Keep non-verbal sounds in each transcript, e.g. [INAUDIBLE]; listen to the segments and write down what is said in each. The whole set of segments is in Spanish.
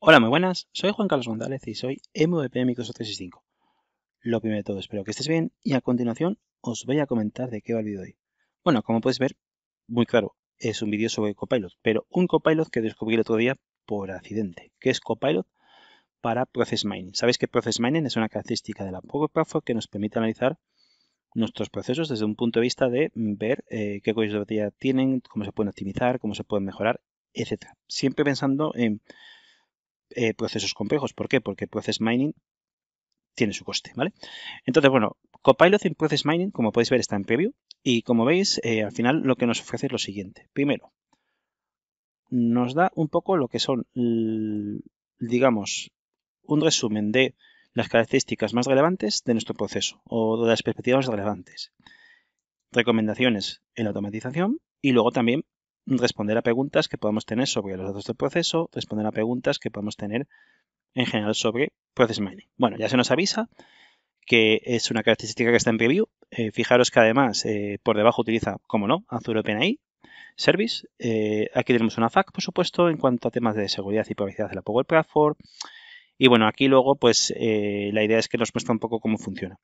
Hola, muy buenas. Soy Juan Carlos González y soy MVP Microsoft 365. Lo primero de todo, espero que estés bien y a continuación os voy a comentar de qué va el vídeo hoy. Bueno, como podéis ver, muy claro, es un vídeo sobre Copilot, pero un Copilot que descubrí el otro día por accidente, que es Copilot para Process Mining. Sabéis que Process Mining es una característica de la Power Platform que nos permite analizar nuestros procesos desde un punto de vista de ver eh, qué cuellos de batalla tienen, cómo se pueden optimizar, cómo se pueden mejorar, etc. Siempre pensando en eh, procesos complejos. ¿Por qué? Porque Process Mining tiene su coste, ¿vale? Entonces, bueno, Copilot en Process Mining, como podéis ver, está en preview y como veis, eh, al final lo que nos ofrece es lo siguiente. Primero, nos da un poco lo que son, digamos, un resumen de las características más relevantes de nuestro proceso o de las perspectivas relevantes. Recomendaciones en la automatización y luego también responder a preguntas que podamos tener sobre los datos del proceso, responder a preguntas que podamos tener en general sobre Process Mining. Bueno, ya se nos avisa que es una característica que está en preview. Eh, fijaros que además eh, por debajo utiliza, como no, Azure OpenAI Service. Eh, aquí tenemos una FAQ, por supuesto, en cuanto a temas de seguridad y privacidad de la Power Platform. Y bueno, aquí luego, pues la idea es que nos muestra un poco cómo funciona.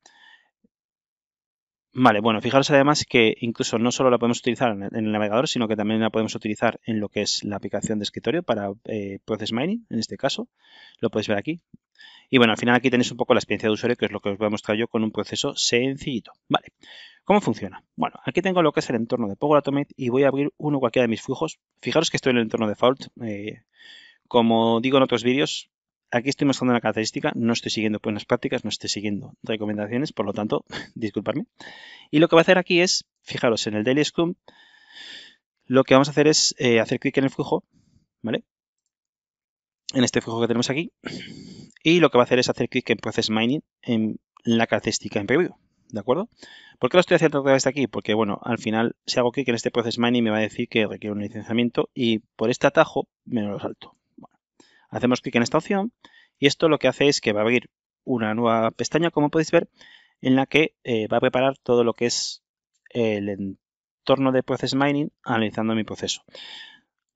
Vale, bueno, fijaros además que incluso no solo la podemos utilizar en el navegador, sino que también la podemos utilizar en lo que es la aplicación de escritorio para eh, Process Mining, en este caso. Lo podéis ver aquí. Y bueno, al final aquí tenéis un poco la experiencia de usuario, que es lo que os voy a mostrar yo con un proceso sencillito. Vale, ¿cómo funciona? Bueno, aquí tengo lo que es el entorno de Power Automate y voy a abrir uno cualquiera de mis flujos. Fijaros que estoy en el entorno default. Eh, como digo en otros vídeos, Aquí estoy mostrando una característica, no estoy siguiendo buenas prácticas, no estoy siguiendo recomendaciones, por lo tanto, [LAUGHS] disculparme. Y lo que va a hacer aquí es, fijaros, en el Daily Scrum, lo que vamos a hacer es eh, hacer clic en el flujo, ¿vale? En este flujo que tenemos aquí. Y lo que va a hacer es hacer clic en Process Mining, en la característica en preview, ¿de acuerdo? ¿Por qué lo estoy haciendo vez aquí? Porque, bueno, al final, si hago clic en este Process Mining, me va a decir que requiere un licenciamiento y por este atajo me lo salto, Hacemos clic en esta opción y esto lo que hace es que va a abrir una nueva pestaña, como podéis ver, en la que eh, va a preparar todo lo que es el entorno de Process Mining analizando mi proceso.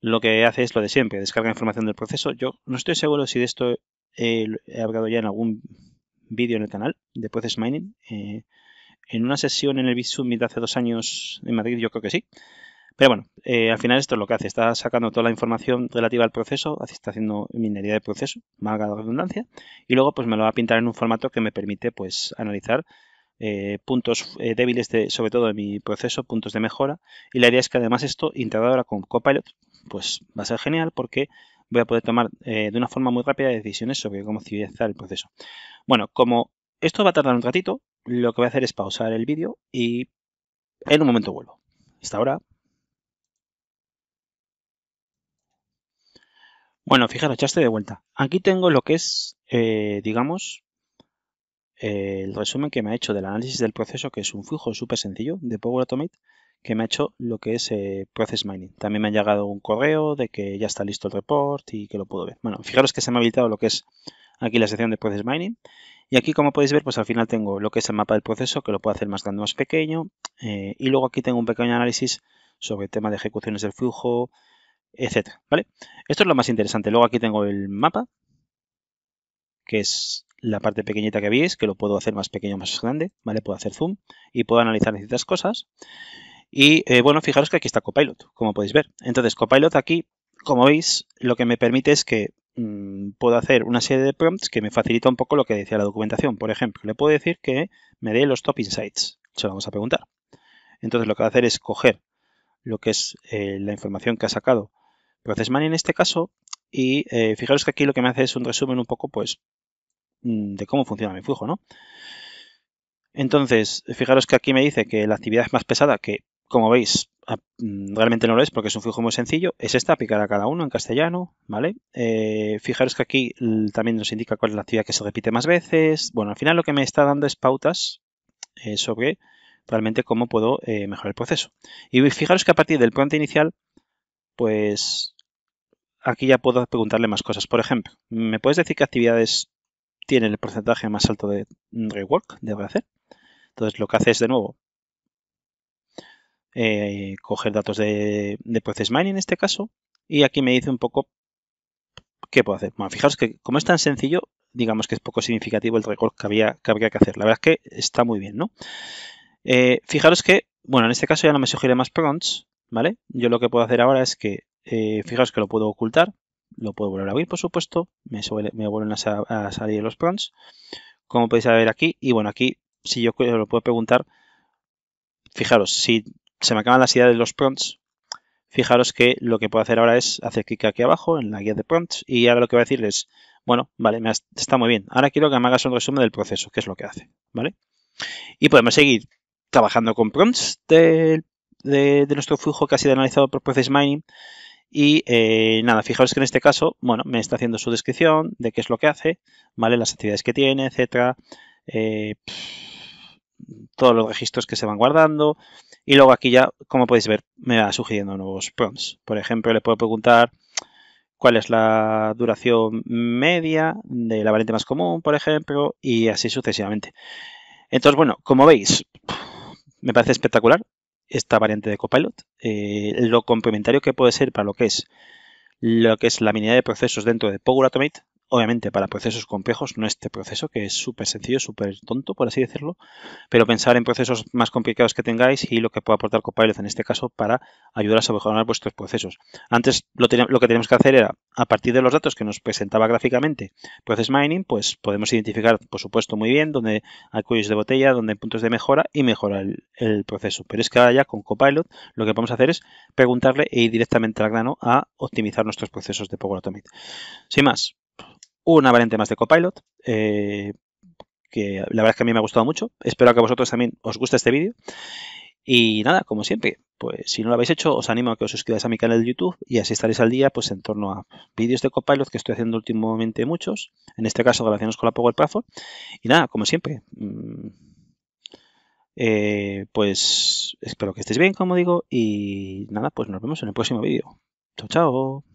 Lo que hace es lo de siempre, descarga información del proceso. Yo no estoy seguro si de esto eh, he hablado ya en algún vídeo en el canal de Process Mining. Eh, en una sesión en el BitSummit de hace dos años en Madrid, yo creo que sí. Pero bueno, eh, al final esto es lo que hace, está sacando toda la información relativa al proceso, está haciendo minería de proceso, más la redundancia, y luego pues me lo va a pintar en un formato que me permite pues analizar eh, puntos eh, débiles de, sobre todo de mi proceso, puntos de mejora, y la idea es que además esto integrado ahora con Copilot pues va a ser genial porque voy a poder tomar de una forma muy rápida decisiones sobre cómo civilizar el proceso. Bueno, como esto va a tardar un ratito, lo que voy a hacer es pausar el vídeo y en un momento vuelvo. Hasta ahora. Bueno, fijaros, ya estoy de vuelta. Aquí tengo lo que es, eh, digamos, eh, el resumen que me ha hecho del análisis del proceso, que es un flujo súper sencillo de Power Automate, que me ha hecho lo que es eh, Process Mining. También me ha llegado un correo de que ya está listo el report y que lo puedo ver. Bueno, fijaros que se me ha habilitado lo que es aquí la sección de Process Mining. Y aquí, como podéis ver, pues al final tengo lo que es el mapa del proceso, que lo puedo hacer más grande o más pequeño. y luego aquí tengo un pequeño análisis sobre el tema de ejecuciones del flujo, etcétera, ¿vale? Esto es lo más interesante. Luego aquí tengo el mapa, que es la parte pequeñita que veis, que lo puedo hacer más pequeño o más grande, ¿vale? Puedo hacer zoom y puedo analizar distintas cosas. Y eh, bueno, fijaros que aquí está Copilot, como podéis ver. Entonces, Copilot aquí, como veis, lo que me permite es que mm, puedo hacer una serie de prompts que me facilita un poco lo que decía la documentación. Por ejemplo, le puedo decir que me dé los top insights. Se lo vamos a preguntar. Entonces, lo que va a hacer es coger lo que es eh, la información que ha sacado Processman en este caso. Y eh, fijaros que aquí lo que me hace es un resumen un poco, pues, mm, de cómo funciona mi flujo, ¿no? Entonces, fijaros que aquí me dice que la actividad es más pesada, que como veis, mm, realmente no lo es porque es un flujo muy sencillo. Es esta, picar a cada uno en castellano, ¿vale? Eh, fijaros que aquí mm, también nos indica cuál es la actividad que se repite más veces. Bueno, al final lo que me está dando es pautas eh, sobre realmente cómo puedo mejorar el proceso. Y fijaros que a partir del prompt inicial pues aquí ya puedo preguntarle más cosas. Por ejemplo, ¿me puedes decir qué actividades tienen el porcentaje más alto de rework de hacer? Entonces lo que hace es de nuevo eh, coger datos de, Process Mining en este caso y aquí me dice un poco qué puedo hacer. Bueno, fijaos que como es tan sencillo, digamos que es poco significativo el rework que, había, que habría que hacer. La verdad es que está muy bien, ¿no? Eh, fijaros que, bueno, en este caso ya no me sugiere más prompts, ¿vale? Yo lo que puedo hacer ahora es que, eh, fijaros que lo puedo ocultar, lo puedo volver a abrir, por supuesto, me, vuelven a, salir los prompts, como podéis ver aquí, y bueno, aquí, si yo lo puedo preguntar, fijaros, si se me acaban las ideas de los prompts, fijaros que lo que puedo hacer ahora es hacer clic aquí abajo en la guía de prompts y ahora lo que voy a decir es, bueno, vale, está muy bien, ahora quiero que me hagas un resumen del proceso, que es lo que hace, ¿vale? Y podemos seguir trabajando con prompts del de, nuestro flujo que ha sido analizado por Process Mining. Y eh, nada, fijaros que en este caso, bueno, me está haciendo su descripción de qué es lo que hace, ¿vale? Las actividades que tiene, etcétera. Eh, todos los registros que se van guardando. Y luego aquí ya, como podéis ver, me va sugiriendo nuevos prompts. Por ejemplo, le puedo preguntar cuál es la duración media de la variante más común, por ejemplo, y así sucesivamente. Entonces, bueno, como veis, me parece espectacular esta variante de Copilot, eh, lo complementario que puede ser para lo que es lo que es la minería de procesos dentro de Power Automate, obviamente para procesos complejos, no este proceso que es súper sencillo, súper tonto, por así decirlo, pero pensar en procesos más complicados que tengáis y lo que puede aportar Copilot en este caso para ayudaros a mejorar vuestros procesos. Antes lo, que teníamos que hacer era, a partir de los datos que nos presentaba gráficamente Process Mining, pues podemos identificar, por supuesto, muy bien dónde hay cuellos de botella, dónde hay puntos de mejora y mejorar el, proceso. Pero es que ahora ya con Copilot lo que podemos hacer es preguntarle e ir directamente al grano a optimizar nuestros procesos de Power Automate. Sin más, una variante más de Copilot, eh, que la verdad es que a mí me ha gustado mucho. Espero que a vosotros también os guste este vídeo. Y nada, como siempre, pues si no lo habéis hecho, os animo a que os suscribáis a mi canal de YouTube y así estaréis al día pues en torno a vídeos de Copilot que estoy haciendo últimamente muchos, en este caso relacionados con la Power Platform. Y nada, como siempre, mm, eh, pues espero que estéis bien, como digo, y nada, pues nos vemos en el próximo vídeo. Chao, chao.